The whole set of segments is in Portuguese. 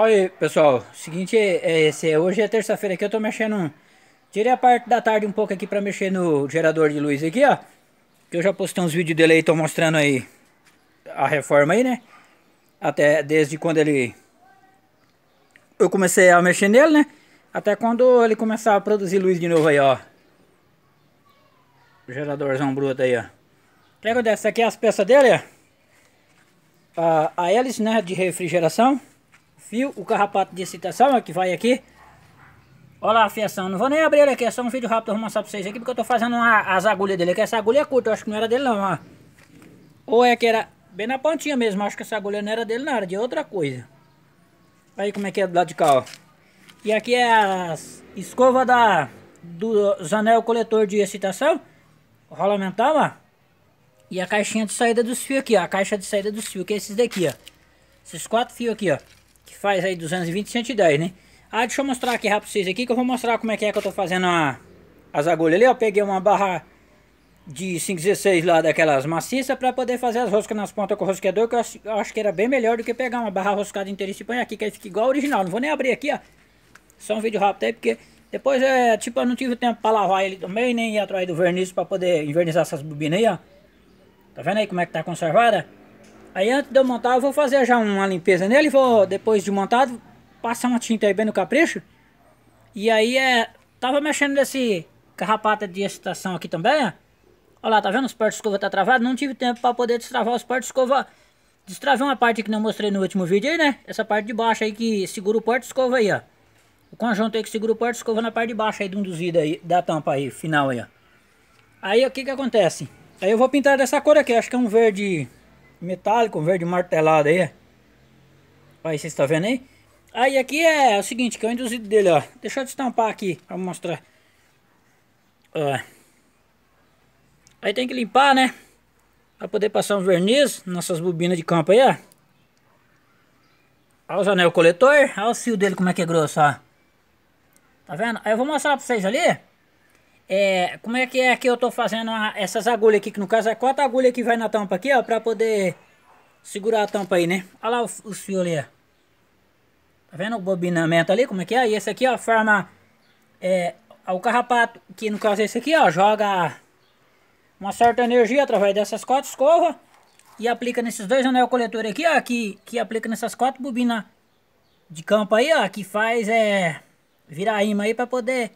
Olha pessoal, seguinte é esse, é, hoje é terça-feira aqui, eu tô mexendo, tirei a parte da tarde um pouco aqui pra mexer no gerador de luz aqui, ó, que eu já postei uns vídeos dele aí, tô mostrando aí a reforma aí, né, até desde quando ele, eu comecei a mexer nele, né, até quando ele começar a produzir luz de novo aí, ó, o geradorzão bruto aí, ó, Pega dessa aqui é as peças dele, ó, a hélice, né, de refrigeração, fio, o carrapato de excitação, ó, que vai aqui. Olha lá a fiação, não vou nem abrir ele aqui, é só um vídeo rápido pra mostrar pra vocês aqui, porque eu tô fazendo uma, as agulhas dele aqui. Essa agulha é curta, eu acho que não era dele não, ó. Ou é que era bem na pontinha mesmo, acho que essa agulha não era dele não, era de outra coisa. Aí como é que é do lado de cá, ó. E aqui é as escova da, do anel coletor de excitação, rolamental, ó. E a caixinha de saída dos fios aqui, ó, a caixa de saída dos fios, que é esses daqui, ó. Esses quatro fios aqui, ó. Que faz aí 220 e 110, né? Ah, deixa eu mostrar aqui rápido pra vocês aqui que eu vou mostrar como é que é que eu tô fazendo a, as agulhas ali. Eu peguei uma barra de 5,16 lá daquelas maciças para poder fazer as roscas nas pontas com o rosqueador, que eu acho, eu acho, que era bem melhor do que pegar uma barra roscada inteira e se põe aqui, que aí fica igual ao original. Não vou nem abrir aqui, ó. Só um vídeo rápido aí, porque depois, é, tipo, eu não tive tempo para lavar ele também, nem ir atrás do verniz para poder invernizar essas bobinas aí, ó. Tá vendo aí como é que tá conservada? Aí antes de eu montar, eu vou fazer já uma limpeza nele, vou depois de montado, passar uma tinta aí bem no capricho. E aí é, tava mexendo nesse carrapata de excitação aqui também, Olha lá, tá vendo? Os portos de escova tá travado, não tive tempo para poder destravar os portos de escova. Destravei uma parte que não mostrei no último vídeo aí, né? Essa parte de baixo aí que segura o de escova aí, ó. O conjunto aí que segura o de escova na parte de baixo aí de um dos vidros aí, da tampa aí, final aí, ó. Aí o que que acontece? Aí eu vou pintar dessa cor aqui, acho que é um verde metálico, verde martelado aí. É. Aí vocês estão tá vendo aí? Aí aqui é o seguinte, que é o induzido dele, ó. Deixa eu destampar aqui pra mostrar. Ó. Aí tem que limpar, né? Pra poder passar um verniz nessas bobinas de campo aí, ó. Olha os anel coletor. Olha o fio dele como é que é grosso, ó. Tá vendo? Aí eu vou mostrar pra vocês ali. É, como é que é que eu tô fazendo a, essas agulhas aqui, que no caso é quatro agulhas que vai na tampa aqui, ó, pra poder segurar a tampa aí, né? Olha lá o, o fio ali, ó. Tá vendo o bobinamento ali, como é que é? E esse aqui, ó, forma é, o carrapato, que no caso é esse aqui, ó, joga uma certa energia através dessas quatro escovas e aplica nesses dois anel coletor aqui, ó, que, que aplica nessas quatro bobinas de campo aí, ó, que faz, é, virar imã aí pra poder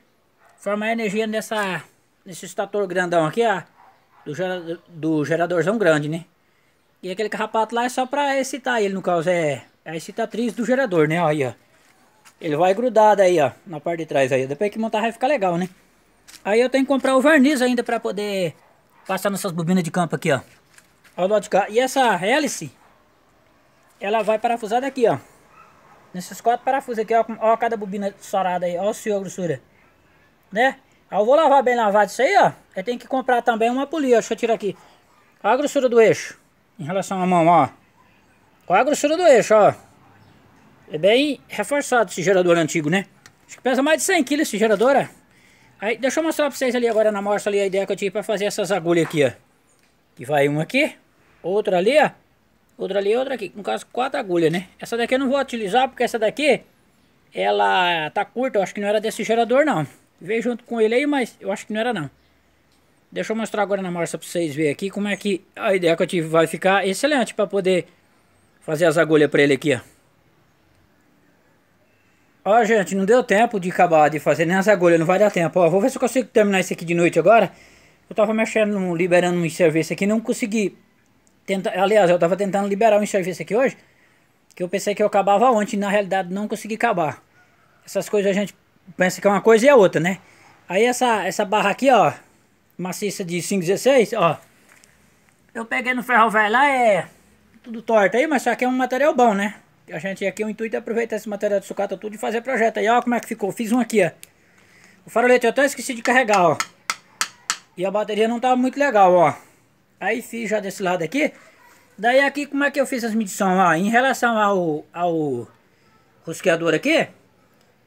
Formar energia nessa, nesse estator grandão aqui, ó. Do, gerador, do geradorzão grande, né? E aquele carrapato lá é só pra excitar ele, no caso, é, é, a excitatriz do gerador, né? Aí, ó. Ele vai grudado aí, ó, na parte de trás aí. Depois que montar vai ficar legal, né? Aí eu tenho que comprar o verniz ainda pra poder passar nessas bobinas de campo aqui, ó. Ao lado de cá. E essa hélice, ela vai parafusada aqui, ó. Nesses quatro parafusos aqui, ó, ó cada bobina sorada aí. Ó o senhor, grossura né? Aí ah, eu vou lavar bem lavado isso aí, ó. Eu tenho que comprar também uma polia, deixa eu tirar aqui. Olha a grossura do eixo, em relação à mão, ó. Olha a grossura do eixo, ó. É bem reforçado esse gerador antigo, né? Acho que pesa mais de 100 kg esse gerador, ó. Aí, deixa eu mostrar pra vocês ali agora na mostra ali a ideia que eu tive pra fazer essas agulhas aqui, ó. Que vai uma aqui, outra ali, ó. Outra ali outra aqui. No caso, quatro agulhas, né? Essa daqui eu não vou utilizar porque essa daqui, ela tá curta. Eu acho que não era desse gerador, não veio junto com ele aí, mas eu acho que não era não. Deixa eu mostrar agora na marcha para vocês verem aqui como é que a ideia que eu tive vai ficar excelente para poder fazer as agulhas para ele aqui, ó. Ó, gente, não deu tempo de acabar de fazer nem as agulhas, não vai dar tempo. Ó, vou ver se eu consigo terminar isso aqui de noite agora. Eu tava mexendo, liberando um serviço aqui, não consegui. Tenta... Aliás, eu tava tentando liberar um serviço aqui hoje, que eu pensei que eu acabava ontem, na realidade não consegui acabar. Essas coisas a gente pensa que é uma coisa e é outra, né? Aí essa, essa barra aqui, ó, maciça de 5,16, ó. Eu peguei no ferro velho lá, é tudo torto aí, mas só que é um material bom, né? A gente aqui, o intuito é aproveitar esse material de sucata tudo e fazer projeto aí. Ó como é que ficou, fiz um aqui, ó. O farolete eu até esqueci de carregar, ó. E a bateria não tava tá muito legal, ó. Aí fiz já desse lado aqui. Daí aqui, como é que eu fiz as medições, ó. Em relação ao, ao rosqueador aqui...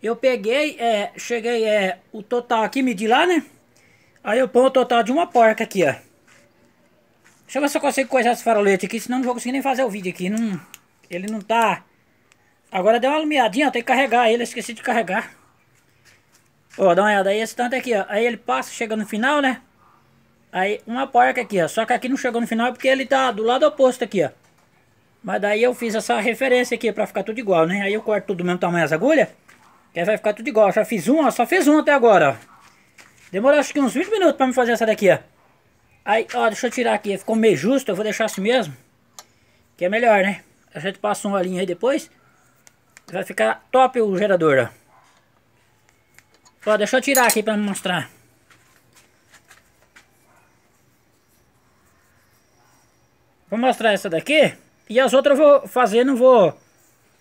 Eu peguei, é, cheguei, é, o total aqui, medi lá, né? Aí eu ponho o total de uma porca aqui, ó. Deixa eu ver se eu consigo coisar esse farolete aqui, senão não vou conseguir nem fazer o vídeo aqui. Não, ele não tá... Agora deu uma alumiadinha, ó, tem que carregar ele, esqueci de carregar. Ó, dá uma olhada aí, esse tanto aqui, ó. Aí ele passa, chega no final, né? Aí uma porca aqui, ó. Só que aqui não chegou no final porque ele tá do lado oposto aqui, ó. Mas daí eu fiz essa referência aqui pra ficar tudo igual, né? Aí eu corto tudo do mesmo tamanho as agulhas. Que aí vai ficar tudo igual. Eu já fiz uma, só fiz uma até agora, ó. Demorou acho que uns 20 minutos pra me fazer essa daqui, ó. Aí, ó, deixa eu tirar aqui. Ficou meio justo, eu vou deixar assim mesmo. Que é melhor, né? A gente passa uma linha aí depois. Vai ficar top o gerador, ó. Ó, deixa eu tirar aqui pra mostrar. Vou mostrar essa daqui. E as outras eu vou fazer, não vou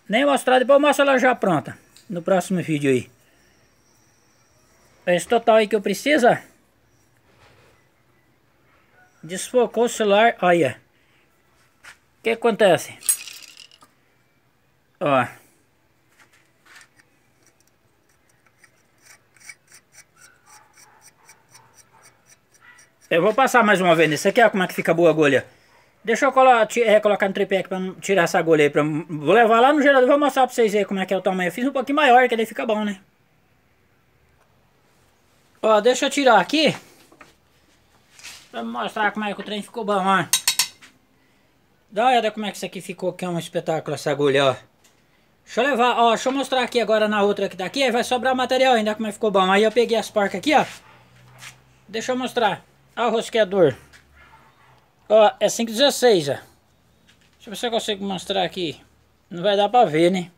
nem mostrar. Depois eu mostro ela já pronta no próximo vídeo aí. É esse total aí que eu preciso, Desfocou o celular, olha. O que acontece? Ó. Eu vou passar mais uma vez nesse aqui, ó, como é que fica boa a agulha. Deixa eu é, colocar no tripé aqui pra tirar essa agulha aí. Pra... Vou levar lá no gerador, vou mostrar pra vocês aí como é que é o tamanho. Eu fiz um pouquinho maior, que daí fica bom, né? Ó, deixa eu tirar aqui. Pra mostrar como é que o trem ficou bom, ó. Dá uma olhada como é que isso aqui ficou, que é um espetáculo essa agulha, ó. Deixa eu levar, ó, deixa eu mostrar aqui agora na outra que daqui, aí vai sobrar material ainda como é que ficou bom. Aí eu peguei as porcas aqui, ó. Deixa eu mostrar. Ó o rosqueador. Ó, é 5,16 já. Deixa eu ver se eu consigo mostrar aqui. Não vai dar pra ver, né?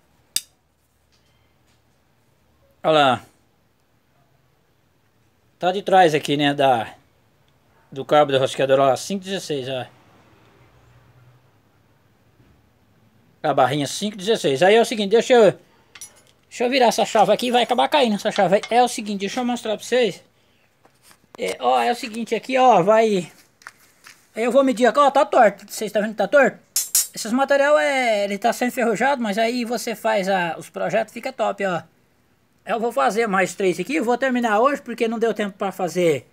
Olha lá. Tá de trás aqui, né? Da, do cabo da rosqueadora. Olha lá, 5,16, ó. A barrinha 5,16. Aí é o seguinte, deixa eu... Deixa eu virar essa chave aqui, vai acabar caindo essa chave. É o seguinte, deixa eu mostrar pra vocês. É, ó, é o seguinte aqui, ó, vai... Aí eu vou medir aqui, ó, tá torto. Vocês estão tá vendo que tá torto? Esses material é, ele tá sem enferrujado, mas aí você faz a, os projetos, fica top, ó. Eu vou fazer mais três aqui, vou terminar hoje porque não deu tempo pra fazer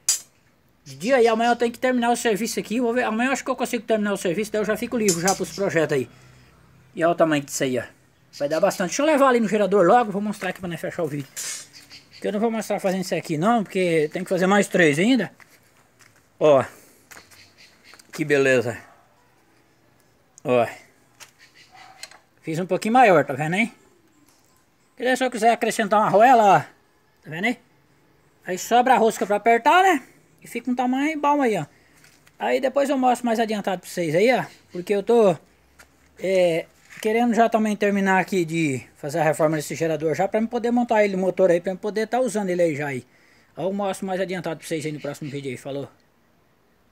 de dia e amanhã eu tenho que terminar o serviço aqui. Vou ver, amanhã eu acho que eu consigo terminar o serviço, daí eu já fico livre já pros projetos aí. E olha o tamanho disso aí, ó. Vai dar bastante. Deixa eu levar ali no gerador logo, vou mostrar aqui pra não fechar o vídeo. Porque eu não vou mostrar fazendo isso aqui não, porque tem que fazer mais três ainda. Ó. Que beleza. Ó. Fiz um pouquinho maior, tá vendo aí? se eu quiser acrescentar uma roela, ó. Tá vendo aí? Aí sobra a rosca pra apertar, né? E fica um tamanho bom aí, ó. Aí depois eu mostro mais adiantado pra vocês aí, ó. Porque eu tô... É, querendo já também terminar aqui de fazer a reforma desse gerador já. Pra eu poder montar ele, o motor aí. Pra eu poder estar tá usando ele aí já aí. Eu mostro mais adiantado pra vocês aí no próximo vídeo aí. Falou.